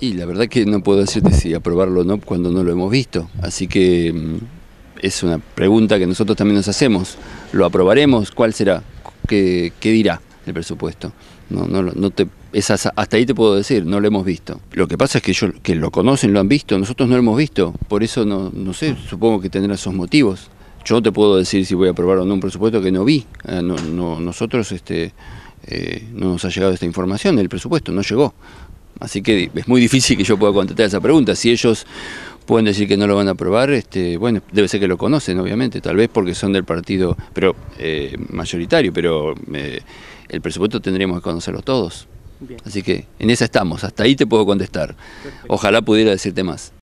Y la verdad que no puedo decirte si aprobarlo o no cuando no lo hemos visto. Así que mm, es una pregunta que nosotros también nos hacemos. ¿Lo aprobaremos? ¿Cuál será? ¿Qué, dirá el presupuesto? No, no, no te, es hasta, ahí te puedo decir, no lo hemos visto. Lo que pasa es que, yo, que lo conocen, lo han visto, nosotros no lo hemos visto. Por eso, no, no sé, supongo que tendrá esos motivos. Yo te puedo decir si voy a aprobar o no un presupuesto que no vi. Ah, no, nosotros este, eh, no nos ha llegado esta información, el presupuesto no llegó. Así que es muy difícil que yo pueda contestar esa pregunta. Si ellos pueden decir que no lo van a aprobar, este, bueno, debe ser que lo conocen, obviamente, tal vez porque son del partido pero eh, mayoritario, pero eh, el presupuesto tendríamos que conocerlo todos. Así que en esa estamos, hasta ahí te puedo contestar. Ojalá pudiera decirte más.